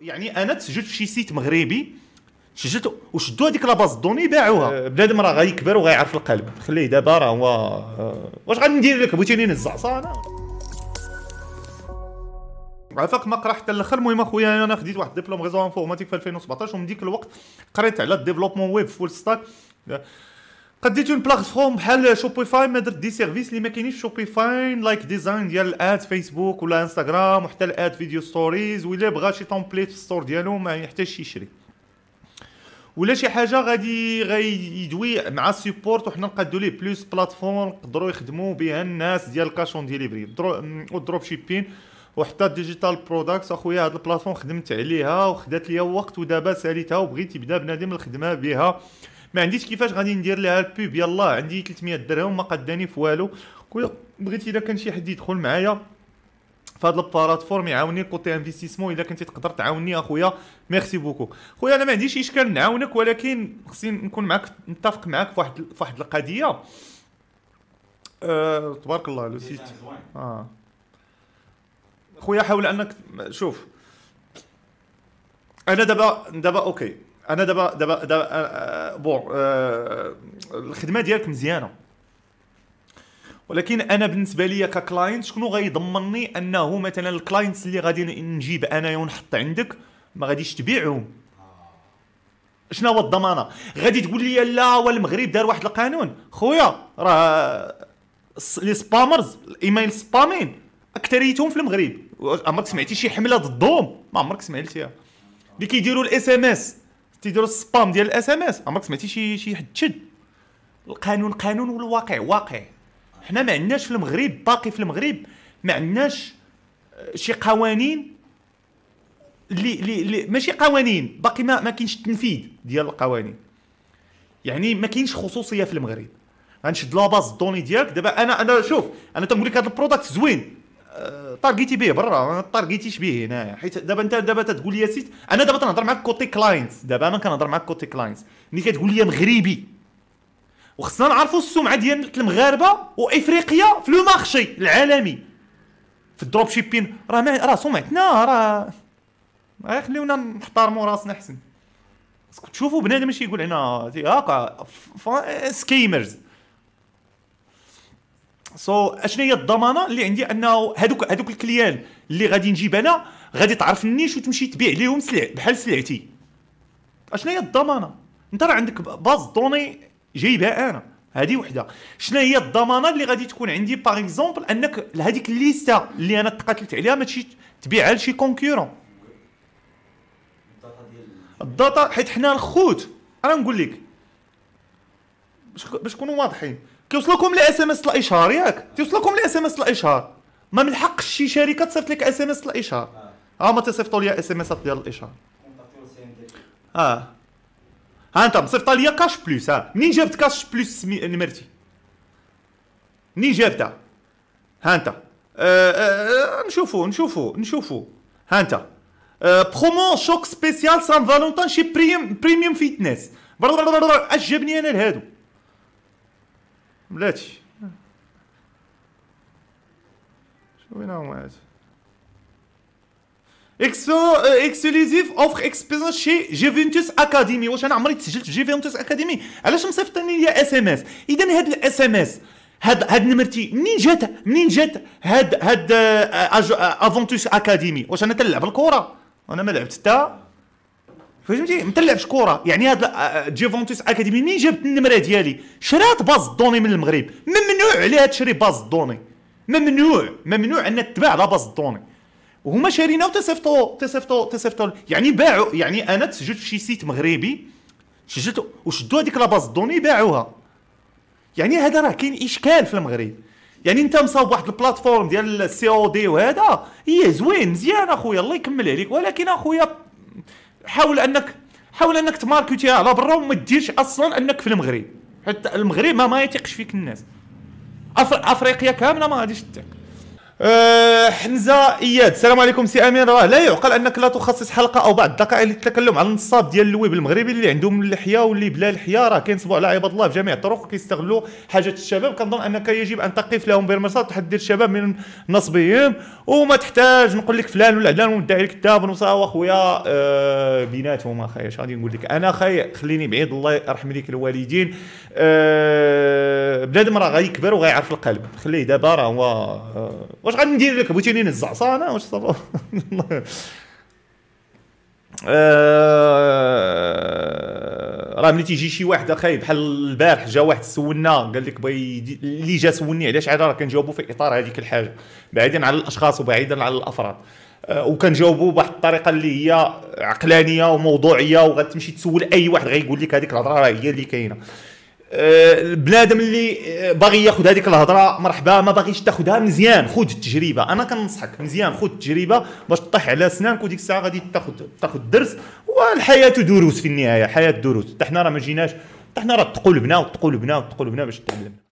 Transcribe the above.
يعني انا تسجلت في شي سيت مغربي سجلت وشدوا هذيك لاباز دوني باعوها بنادم راه غيكبر وغيعرف القلب خليه دابا راه هو آه، واش غندير لك بغيتيني نزعصا انا عفاك ما قرا حتى الاخر المهم اخويا انا خديت واحد ديبلوم ريزو انفورماتيك في 2017 ومن ديك الوقت قريت على الديفلوبمون ويب فول ستاك قديت اون بلاتفورم بحال شوبيفاي ما درت دي سيرفيس اللي ما كاينينش شوبيفاي لايك ديزاين ديال الاد فيسبوك ولا انستغرام وحتى الاد فيديو ستوريز ولا بغا شي تومبليت في الستور ديالو ما يحتاجش يشري ولا شي حاجه غادي غيدوي مع السيبورت وحنا نقادو ليه بلوس بلاتفورم نقدروا يخدموا بها الناس ديال الكاشون ديليفري والدروب شيبين وحتى الديجيتال برودكتس اخويا هاد البلاتفورم خدمت عليها وخدات ليا وقت ودابا ساليتها وبغيت يبدا بنادم الخدمه بها ما عنديش كيفاش غادي ندير لها البوب يلا عندي 300 درهم ما قداني في والو خويا بغيت الا كان شي حد يدخل معايا فهاد البلاتفورم يعاوني كوتي انفستيسمون الا كنتي تقدر تعاوني اخويا ميرسي بوكو خويا انا ما عنديش اشكال نعاونك ولكن خصني نكون معاك نتفق معاك في واحد في واحد القضيه أه تبارك الله لو سيت اه خويا حاول انك شوف انا دابا دابا اوكي انا دابا دابا دابا بون أه الخدمه ديالك مزيانه ولكن انا بالنسبه لي ككلاينت شكون غيضمنني انه مثلا الكلاينتس اللي غادي نجيب انا ونحط عندك ما غاديش تبيعهم شنو هو الضمانه غادي تقول لي لا والمغرب دار واحد القانون خويا راه لي سبامرز الايميل سبامين اكثريتهم في المغرب عمرك سمعتي شي حمله ضدهم ما عمرك سمعتيها اللي كيديروا الاس ام اس تيديروا السبام ديال الاس ام اس عمرك سمعتي شي شي حد شد القانون قانون والواقع واقع حنا ما عندناش في المغرب باقي في المغرب ما عندناش آه، شي قوانين اللي اللي ماشي قوانين باقي ما ما كاينش التنفيذ ديال القوانين يعني ما كاينش خصوصيه في المغرب غنشد لاباز الدوني ديالك دابا انا انا شوف انا تنقول لك هذا البروداكت زوين طارغيتي به برا ما طارغيتيش به هنايا حيت دابا انت دابا تقول لي سيت انا دابا تنهضر معاك كوتي كلاينتس دابا انا كنهضر معاك كوتي كلاينتس ملي كتقول لي مغربي وخصنا نعرفوا السمعه ديال المغاربه وافريقيا في لو مارشي العالمي في الدروب شيبين راه راه سمعتنا راه غير خليونا نحترموا راسنا احسن تشوفوا بنادم ماشي يقول هنا هاكا سكيمرز سو so, اشنو هي الضمانه اللي عندي انه هذوك هذوك الكليان اللي غادي نجيب انا غادي تعرف النيش وتمشي تبيع ليهم سلع بحال سلعتي اشنو هي الضمانه انت راه عندك باز دوني جايبها انا هذه وحده شنو هي الضمانه اللي غادي تكون عندي باغ اكزومبل انك هذيك الليستا اللي انا تقاتلت عليها ما تمشي تبيعها لشي كونكورون الداتا حيت حنا الخوت انا نقول لك باش نكونوا واضحين كيوصلوكم لي اس ام اس الاشهار ياك تيوصلوكم لي اس ام اس الاشهار ما من حق شي شركه تصيفط لك اس ام اس الاشهار آه. ها هما تيصيفطوا لي اس ام اس ديال الاشهار اه, آه. ها انت مصيفطه ليا كاش بلوس ها منين جابت كاش بلوس نمرتي منين جابتها ها انت آه،, أه أه نشوفو نشوفو نشوفو ها انت أه شوك سبيسيال سان فالونتان شي بريم بريميوم فيتنس اش جابني انا لهادو بلاتي شوف هنا هما هاد اكسكلوزيف اوفر اكسبيرينس شي جيفينتوس اكاديمي واش انا عمري تسجلت في جيفينتوس اكاديمي علاش مصيفطني ليا اس ام اس اذا هاد الاس ام اس هاد هاد نمرتي منين جات منين جات هاد هاد افونتوس اكاديمي واش انا تلعب الكره انا ما لعبت حتى فهمتي ما تلعبش كره يعني هذا جيفونتوس اكاديمي منين جابت النمره ديالي شرات باز دوني من المغرب ممنوع عليها تشري باز دوني ممنوع ممنوع ان تباع على باز دوني وهما شارينا وتصيفطوا تصيفطوا تصيفطوا يعني باعوا يعني انا تسجلت في شي سيت مغربي سجلت وشدوا هذيك لاباز دوني باعوها يعني هذا راه كاين اشكال في المغرب يعني انت مصاوب واحد البلاتفورم ديال السي او دي وهذا هي زوين مزيان اخويا الله يكمل عليك ولكن اخويا حاول انك حاول انك تماركتيها على برا وما ديرش اصلا انك في المغرب حتى المغرب ما, ما يثقش فيك الناس أف... افريقيا كامله ما غاديش تثق أه حمزه اياد السلام عليكم سي امين راه لا يعقل انك لا تخصص حلقه او بعض الدقائق للتكلم على النصاب ديال الويب المغربي اللي عندهم اللحيه واللي بلا لحيه راه كينصبوا على عباد الله بجميع الطرق وكيستغلوا حاجه الشباب كنظن انك يجب ان تقف لهم بالمرصاد تحذر الشباب من نصبهم وما تحتاج نقول لك فلان ولا علان وندعي لك كتاب وصا خويا أه بيناتهم اخي اش غادي نقول لك انا خي خليني بعيد الله يرحم ليك الوالدين أه بنادم راه غيكبر وغيعرف القلب خليه دابا راه هو واش غندير لك بوتينين الزعصانه واش صافا آه... راه ملي تيجي شي واحد اخاي بحال البارح جا واحد سولنا قال لك بغي اللي جا سولني علاش عاد راه كنجاوبو في اطار هذيك الحاجه بعيدا على الاشخاص وبعيدا على الافراد آه، وكنجاوبوا بواحد الطريقه اللي هي عقلانيه وموضوعيه وغتمشي تسول اي واحد غيقول لك هذيك الهضره راه هي اللي كاينه البنادم اللي باغي ياخذ هذيك الهضره مرحبا ما باغيش تاخذها مزيان خذ التجربه انا كنصحك مزيان خذ التجربه باش طيح على سنانك وديك الساعه غادي تاخذ تاخذ الدرس والحياه دروس في النهايه حياه دروس حتى حنا راه ما جيناش حتى حنا راه تقول بنا بنا وتقول بنا باش تعلم